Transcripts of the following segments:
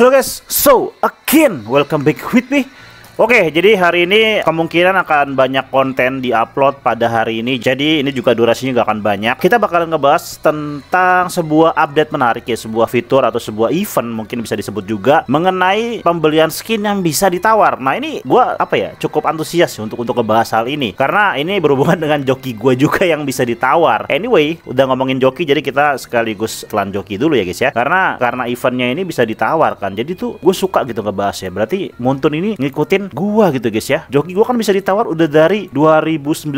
Halo guys, so again welcome back with me Oke, jadi hari ini kemungkinan akan banyak konten diupload pada hari ini. Jadi ini juga durasinya nggak akan banyak. Kita bakalan ngebahas tentang sebuah update menarik ya, sebuah fitur atau sebuah event mungkin bisa disebut juga mengenai pembelian skin yang bisa ditawar. Nah ini gue apa ya cukup antusias ya untuk untuk ngebahas hal ini karena ini berhubungan dengan joki gue juga yang bisa ditawar. Anyway, udah ngomongin joki, jadi kita sekaligus telan joki dulu ya guys ya. Karena karena eventnya ini bisa ditawarkan, jadi tuh gue suka gitu ngebahas ya. Berarti Muntun ini ngikutin gua gitu guys ya. Joki gua kan bisa ditawar udah dari 2019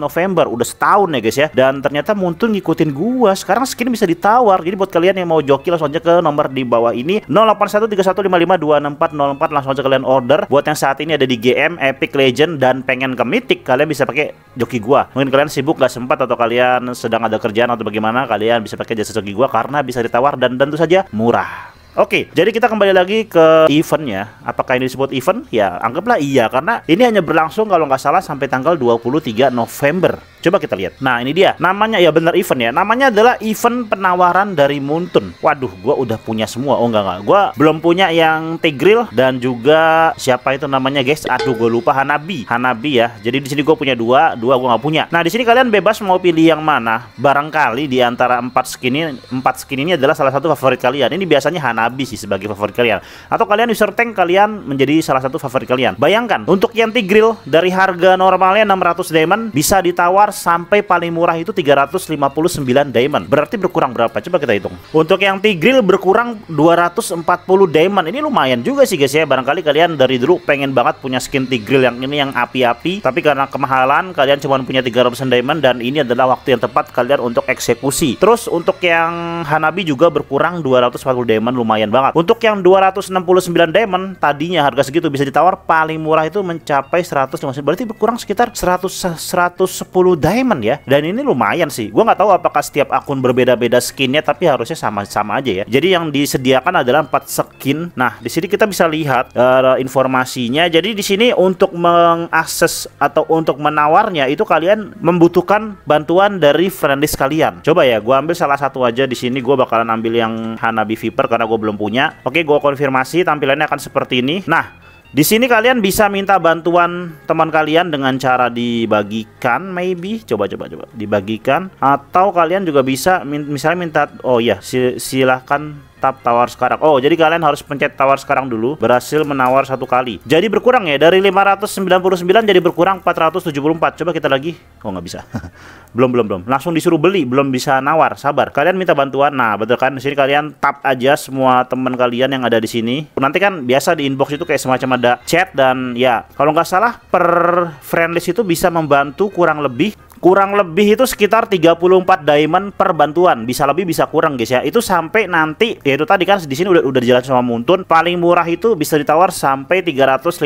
November, udah setahun ya guys ya. Dan ternyata Muntun ngikutin gua. Sekarang skin bisa ditawar. Jadi buat kalian yang mau joki langsung aja ke nomor di bawah ini 081315526404 langsung aja kalian order. Buat yang saat ini ada di GM, Epic Legend dan pengen ke Mythic, kalian bisa pakai joki gua. Mungkin kalian sibuk gak sempat atau kalian sedang ada kerjaan atau bagaimana, kalian bisa pakai jasa joki gua karena bisa ditawar dan tentu saja murah. Oke, jadi kita kembali lagi ke eventnya. Apakah ini disebut event? Ya, anggaplah iya, karena ini hanya berlangsung kalau nggak salah sampai tanggal 23 November. Coba kita lihat. Nah, ini dia. Namanya, ya benar event ya. Namanya adalah event penawaran dari Muntun. Waduh, gue udah punya semua. Oh, nggak, nggak. Gue belum punya yang Tigril dan juga siapa itu namanya, guys. Aduh, gue lupa. Hanabi. Hanabi ya. Jadi di sini gue punya dua. Dua gue nggak punya. Nah, di sini kalian bebas mau pilih yang mana. Barangkali di antara empat skin ini, empat skin ini adalah salah satu favorit kalian. Ini biasanya Hanabi habis sih sebagai favorit kalian. Atau kalian user tank kalian menjadi salah satu favorit kalian. Bayangkan untuk yang Grill dari harga normalnya 600 diamond bisa ditawar sampai paling murah itu 359 diamond. Berarti berkurang berapa? Coba kita hitung. Untuk yang Tigril berkurang 240 diamond. Ini lumayan juga sih guys ya. Barangkali kalian dari dulu pengen banget punya skin Tigril yang ini yang api-api, tapi karena kemahalan kalian cuma punya 300 diamond dan ini adalah waktu yang tepat kalian untuk eksekusi. Terus untuk yang Hanabi juga berkurang 240 diamond lumayan lumayan banget. Untuk yang 269 diamond tadinya harga segitu bisa ditawar paling murah itu mencapai 150 berarti berkurang sekitar 100 110 diamond ya. Dan ini lumayan sih. Gua nggak tahu apakah setiap akun berbeda-beda skinnya tapi harusnya sama-sama aja ya. Jadi yang disediakan adalah empat skin. Nah, di sini kita bisa lihat uh, informasinya. Jadi di sini untuk mengakses atau untuk menawarnya itu kalian membutuhkan bantuan dari friendlist kalian. Coba ya, gua ambil salah satu aja di sini. Gua bakalan ambil yang Hanabi Viper karena gua gue belum punya. Oke, gue konfirmasi tampilannya akan seperti ini. Nah, di sini kalian bisa minta bantuan teman kalian dengan cara dibagikan, maybe coba coba coba dibagikan, atau kalian juga bisa misalnya minta oh ya silahkan tab tawar sekarang. Oh, jadi kalian harus pencet tawar sekarang dulu. Berhasil menawar satu kali. Jadi berkurang ya dari 599 jadi berkurang 474. Coba kita lagi. Oh, nggak bisa. belum belum belum. Langsung disuruh beli, belum bisa nawar. Sabar. Kalian minta bantuan. Nah, betul kan? Di sini kalian tap aja semua teman kalian yang ada di sini. Nanti kan biasa di inbox itu kayak semacam ada chat dan ya, kalau nggak salah per friendlist itu bisa membantu kurang lebih kurang lebih itu sekitar 34 diamond per bantuan bisa lebih bisa kurang guys ya itu sampai nanti ya itu tadi kan di sini udah udah jelas sama Muntun paling murah itu bisa ditawar sampai 359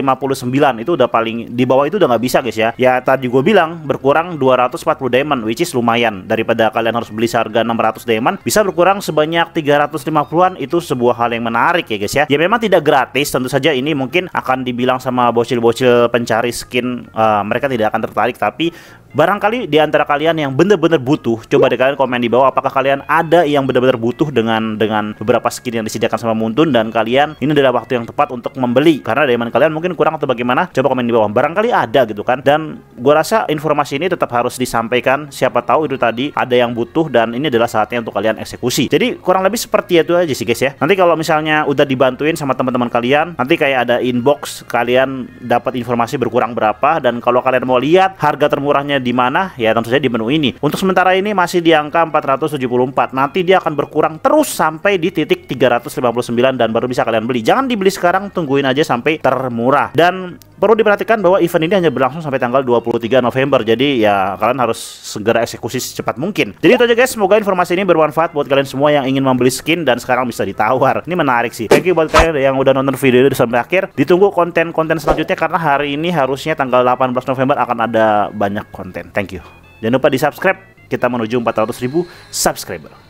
itu udah paling di bawah itu udah nggak bisa guys ya ya tadi gue bilang berkurang 240 diamond which is lumayan daripada kalian harus beli seharga 600 diamond bisa berkurang sebanyak 350-an itu sebuah hal yang menarik ya guys ya ya memang tidak gratis tentu saja ini mungkin akan dibilang sama bocil-bocil pencari skin uh, mereka tidak akan tertarik tapi Barangkali di antara kalian yang bener-bener butuh, coba deh kalian komen di bawah apakah kalian ada yang bener-bener butuh dengan dengan beberapa skin yang disediakan sama Muntun dan kalian ini adalah waktu yang tepat untuk membeli karena diamond kalian mungkin kurang atau bagaimana? Coba komen di bawah. Barangkali ada gitu kan. Dan gua rasa informasi ini tetap harus disampaikan. Siapa tahu itu tadi ada yang butuh dan ini adalah saatnya untuk kalian eksekusi. Jadi kurang lebih seperti itu aja sih guys ya. Nanti kalau misalnya udah dibantuin sama teman-teman kalian, nanti kayak ada inbox kalian dapat informasi berkurang berapa dan kalau kalian mau lihat harga termurahnya di mana? Ya tentu saja di menu ini. Untuk sementara ini masih di angka 474. Nanti dia akan berkurang terus sampai di titik 359 dan baru bisa kalian beli. Jangan dibeli sekarang, tungguin aja sampai termurah. Dan perlu diperhatikan bahwa event ini hanya berlangsung sampai tanggal 23 November. Jadi ya kalian harus segera eksekusi secepat mungkin. Jadi itu aja guys, semoga informasi ini bermanfaat buat kalian semua yang ingin membeli skin dan sekarang bisa ditawar. Ini menarik sih. Thank you buat kalian yang udah nonton video ini sampai akhir. Ditunggu konten-konten selanjutnya karena hari ini harusnya tanggal 18 November akan ada banyak konten konten. Thank you. Jangan lupa di subscribe. Kita menuju 400 ribu subscriber.